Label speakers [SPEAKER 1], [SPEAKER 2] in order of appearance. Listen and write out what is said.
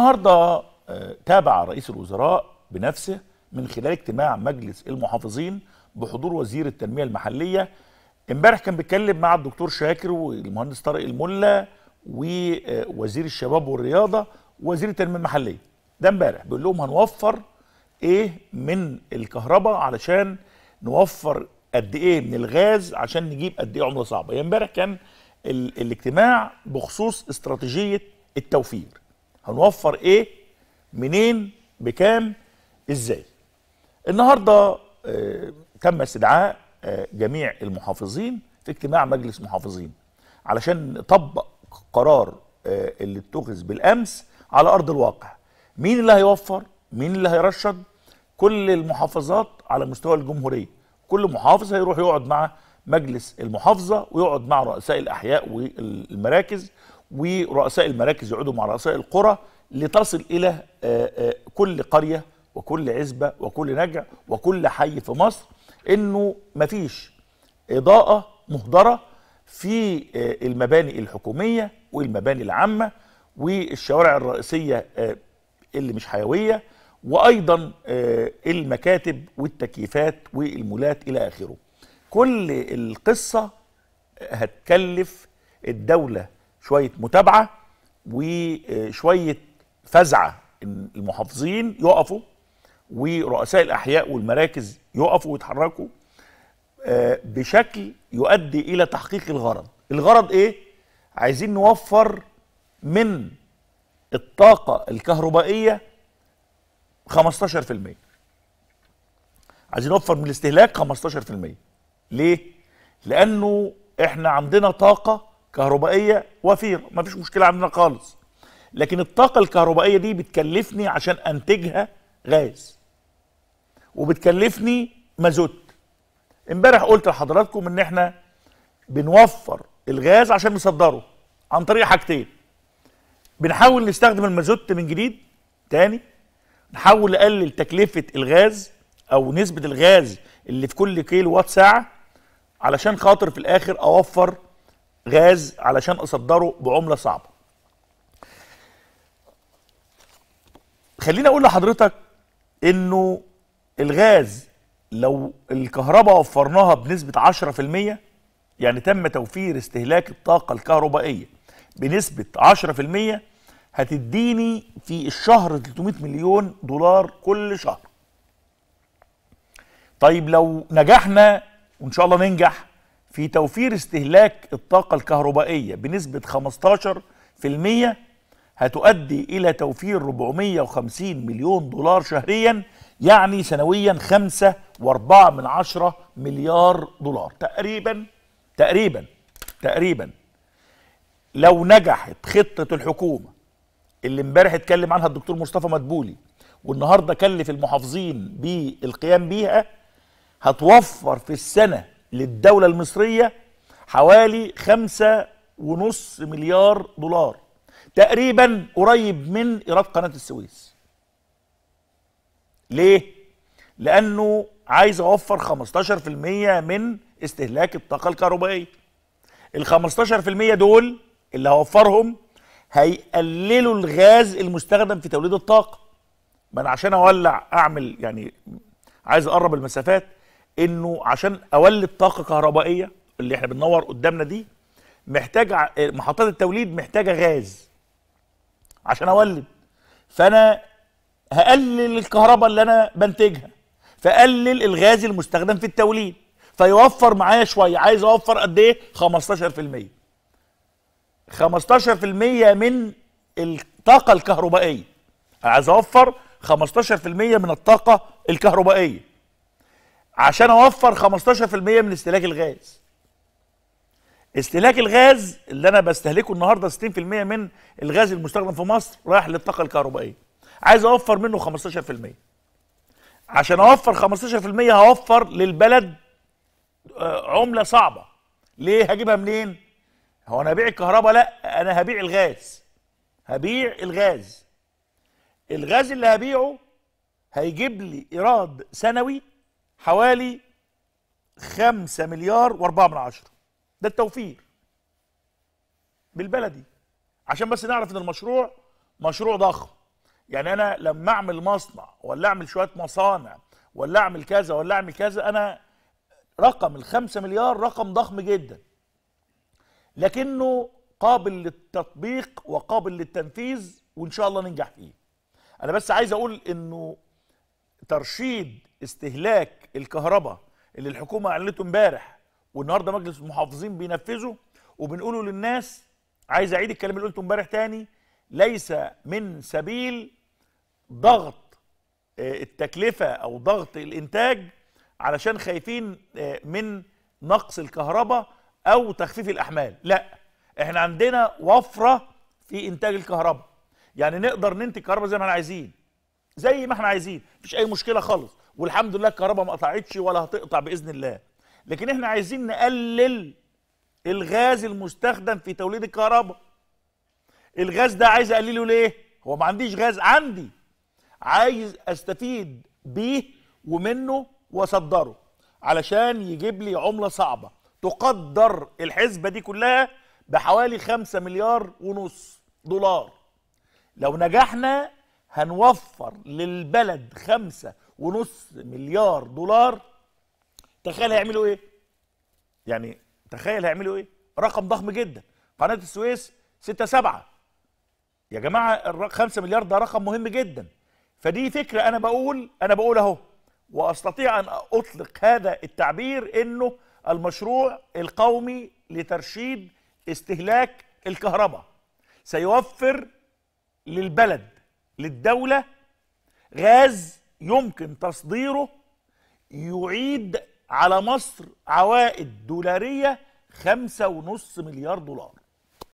[SPEAKER 1] النهارده آه، تابع رئيس الوزراء بنفسه من خلال اجتماع مجلس المحافظين بحضور وزير التنميه المحليه امبارح كان بيتكلم مع الدكتور شاكر والمهندس طارق الملا ووزير آه، الشباب والرياضه ووزير التنميه المحليه ده امبارح بيقول لهم هنوفر ايه من الكهرباء علشان نوفر قد ايه من الغاز عشان نجيب قد ايه عمله صعبه يعني امبارح يعني كان الاجتماع بخصوص استراتيجيه التوفير هنوفر ايه منين بكام ازاي النهارده آه، تم استدعاء آه، جميع المحافظين في اجتماع مجلس محافظين علشان نطبق قرار آه، اللي اتخذ بالامس على ارض الواقع مين اللي هيوفر مين اللي هيرشد كل المحافظات على مستوى الجمهوريه كل محافظ هيروح يقعد مع مجلس المحافظه ويقعد مع رؤساء الاحياء والمراكز ورؤساء المراكز يقعدوا مع رؤساء القرى لتصل إلى آه، آه، كل قرية وكل عزبة وكل نجع وكل حي في مصر إنه مفيش إضاءة مهدرة في آه، المباني الحكومية والمباني العامة والشوارع الرئيسية اللي مش حيوية وأيضا المكاتب والتكييفات والمولات إلى آخره كل القصة هتكلف الدولة شويه متابعه وشويه فزعه المحافظين يقفوا ورؤساء الاحياء والمراكز يقفوا ويتحركوا آه، بشكل يؤدي الى تحقيق الغرض الغرض ايه عايزين نوفر من الطاقه الكهربائيه 15% عايزين نوفر من الاستهلاك 15% ليه لانه احنا عندنا طاقه كهربائيه وفيره مفيش مشكله عندنا خالص لكن الطاقه الكهربائيه دي بتكلفني عشان انتجها غاز وبتكلفني مازوت امبارح قلت لحضراتكم ان احنا بنوفر الغاز عشان نصدره عن طريق حاجتين بنحاول نستخدم المازوت من جديد تاني نحاول نقلل تكلفه الغاز او نسبه الغاز اللي في كل كيلو وات ساعه علشان خاطر في الاخر اوفر غاز علشان اصدره بعمله صعبه خليني اقول لحضرتك انه الغاز لو الكهرباء وفرناها بنسبه 10% يعني تم توفير استهلاك الطاقه الكهربائيه بنسبه 10% هتديني في الشهر 300 مليون دولار كل شهر طيب لو نجحنا وان شاء الله ننجح في توفير استهلاك الطاقة الكهربائية بنسبة 15% هتؤدي إلى توفير 450 مليون دولار شهريا يعني سنويا 5.4 من عشرة مليار دولار تقريبا تقريبا تقريبا لو نجحت خطة الحكومة اللي امبارح اتكلم عنها الدكتور مصطفى مدبولي والنهارده كلف المحافظين بالقيام بيها هتوفر في السنه للدولة المصرية حوالي خمسة ونص مليار دولار تقريبا قريب من إيراد قناة السويس ليه؟ لأنه عايز أوفر 15% من استهلاك الطاقة الكهربائية ال 15% دول اللي هوفرهم هيقللوا الغاز المستخدم في توليد الطاقة ما أنا عشان أولع أعمل يعني عايز أقرب المسافات انه عشان اولد طاقه كهربائيه اللي احنا بننور قدامنا دي محتاج محطات التوليد محتاجه غاز عشان اولد فانا هقلل الكهرباء اللي انا بنتجها فقلل الغاز المستخدم في التوليد فيوفر معايا شويه عايز اوفر قد ايه 15% 15% من الطاقه الكهربائيه عايز اوفر 15% من الطاقه الكهربائيه عشان اوفر 15% من استهلاك الغاز استهلاك الغاز اللي انا بستهلكه النهارده 60% من الغاز المستخدم في مصر رايح للطاقه الكهربائيه عايز اوفر منه 15% عشان اوفر 15% هوفر للبلد آه، عمله صعبه ليه هجيبها منين هو انا هبيع الكهرباء لا انا هبيع الغاز هبيع الغاز الغاز اللي هبيعه هيجيب لي ايراد سنوي حوالي 5 مليار و4 من عشرة ده التوفير بالبلدي عشان بس نعرف ان المشروع مشروع ضخم يعني انا لما اعمل مصنع ولا اعمل شويه مصانع ولا اعمل كذا ولا اعمل كذا انا رقم الخمسة مليار رقم ضخم جدا لكنه قابل للتطبيق وقابل للتنفيذ وان شاء الله ننجح فيه انا بس عايز اقول انه ترشيد استهلاك الكهرباء اللي الحكومه اعلنته امبارح والنهارده مجلس المحافظين بينفذه وبنقوله للناس عايز اعيد الكلام اللي قلته امبارح تاني ليس من سبيل ضغط آه، التكلفه او ضغط الانتاج علشان خايفين آه، من نقص الكهرباء او تخفيف الاحمال لا احنا عندنا وفره في انتاج الكهرباء يعني نقدر ننتج كهرباء زي ما احنا عايزين زي ما احنا عايزين مفيش اي مشكله خالص والحمد لله الكهرباء ما قطعتش ولا هتقطع باذن الله لكن احنا عايزين نقلل الغاز المستخدم في توليد الكهرباء الغاز ده عايز اقلله ليه هو ما عنديش غاز عندي عايز استفيد بيه ومنه واصدره علشان يجيب لي عمله صعبه تقدر الحسبه دي كلها بحوالي 5 مليار ونص دولار لو نجحنا هنوفر للبلد خمسة ونص مليار دولار تخيل هيعملوا ايه يعني تخيل هيعملوا ايه رقم ضخم جدا قناة السويس ستة سبعة يا جماعة 5 مليار ده رقم مهم جدا فدي فكرة أنا بقول أنا بقول أهو وأستطيع أن أطلق هذا التعبير إنه المشروع القومي لترشيد استهلاك الكهرباء سيوفر للبلد للدولة غاز يمكن تصديره يعيد على مصر عوائد دولارية خمسة ونص مليار دولار